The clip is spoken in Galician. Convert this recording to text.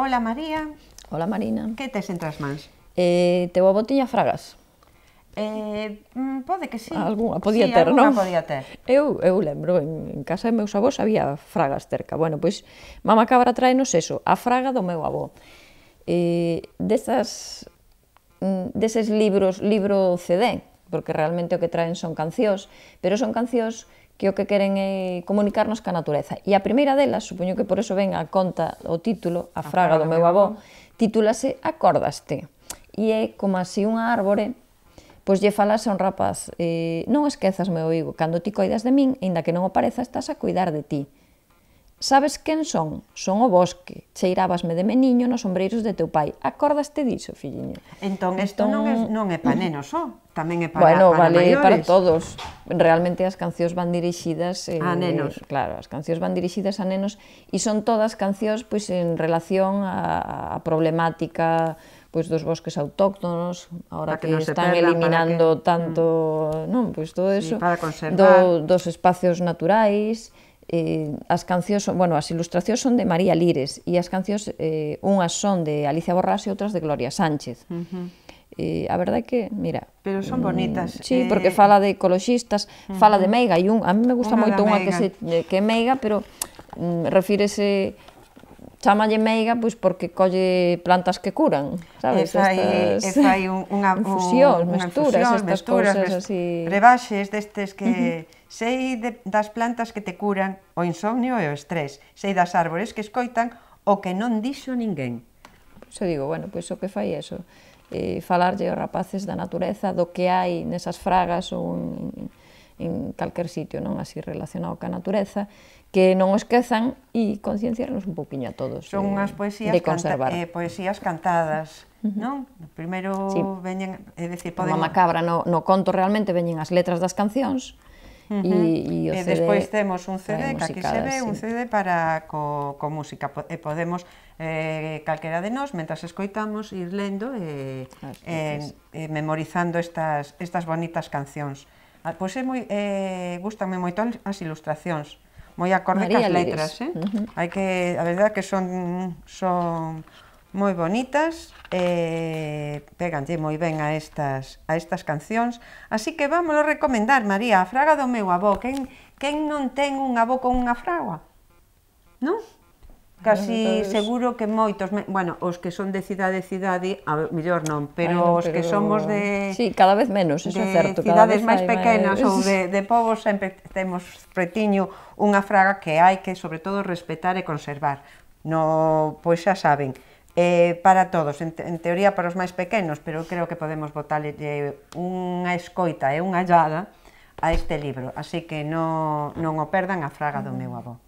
Ola María. Ola Marina. Que tes entre as mans? Eh, teu avó tiña fragas. Eh, mm, pode que sí. Alguna podía sí, ter, non? podía ter. Eu, eu lembro, en, en casa de meus avós había fragas cerca. Bueno, pois, mamá cabra traenos eso, a fraga do meu avó. Eh, desas, mm, deses libros, libro CD, porque realmente o que traen son cancións, pero son cancións que o que queren é comunicarnos ca natureza. E a primeira delas, supoño que por eso ven a conta o título, a fraga do meu avó, titúlase Acórdaste. E é como así unha árbore pois lle falase a un rapaz, eh, non esquezas, meu oigo, cando ti coidas de min, aínda que non o pareza, estás a cuidar de ti. Sabes quen son? Son o bosque. Cheirábasme de meniño nos ombreiros de teu pai. Acordaste diso, filliño? Entón, isto entón... non, é, entón non é pa nenos só, tamén é para, bueno, para vale, maiores. para todos. Realmente as cancións van dirixidas... Eh, a nenos. Eh, claro, as cancións van dirixidas a nenos e son todas cancións pois, en relación a, a problemática pois dos bosques autóctonos, ahora que, que están perda, eliminando que... tanto, mm. non, pois todo eso, sí, para conservar. do, dos espacios naturais, eh, as cancións, bueno, as ilustracións son de María Lires e as cancións eh, unhas son de Alicia Borrás e outras de Gloria Sánchez. Uh eh, -huh. E a verdade é que, mira... Pero son mm, bonitas. Sí, eh... porque fala de ecologistas, uh -huh. fala de meiga, e un, a mí me gusta unha moito unha que, se, que é meiga, pero mm, refírese chámalle meiga pois porque colle plantas que curan, sabes? E fai, estas... e fai un, unha, infusións, mesturas, infusión, estas mesturas, cousas así... Rebaxes destes que... Uh -huh. Sei de, das plantas que te curan o insomnio e o estrés. Sei das árbores que escoitan o que non dixo ninguén. Pois eu digo, bueno, pois o que fai eso? Eh, falarlle aos rapaces da natureza, do que hai nesas fragas ou en, en calquer sitio, non así relacionado ca natureza, que non o esquezan e concienciarnos un poquinho a todos Son eh, unhas poesías, de conservar. Canta, eh, poesías cantadas, uh -huh. non? Primeiro sí. veñen, é dicir, podemos... Mamá Cabra no, no conto realmente veñen as letras das cancións, Uh -huh. e, e, o CD, e despois temos un CD, que aquí se ve, sí. un CD para co, co música, e podemos eh, calquera de nós, mentras escoitamos, ir lendo e, eh, eh, memorizando estas, estas bonitas cancións. Ah, pois é moi, eh, gustanme moito as ilustracións, moi acorde María cas letras, eh? Uh -huh. Hai que, a verdade que son son moi bonitas e eh, péganlle moi ben a estas a estas cancións, así que vámonos recomendar, María, a fraga do meu avó, quen quen non ten un avó con unha fraga? Non? Casi seguro que moitos, bueno, os que son de cidade cidade, a mellor non, pero Ay, os pero... que somos de Sí, cada vez menos, eso é certo, cada cidades máis pequenas ou de de povos sempre temos pretiño unha fraga que hai que sobre todo respetar e conservar. No, pois xa saben, eh, para todos, en, en teoría para os máis pequenos, pero creo que podemos botarlle unha escoita e unha llada a este libro, así que non, non o perdan a fraga do meu avó.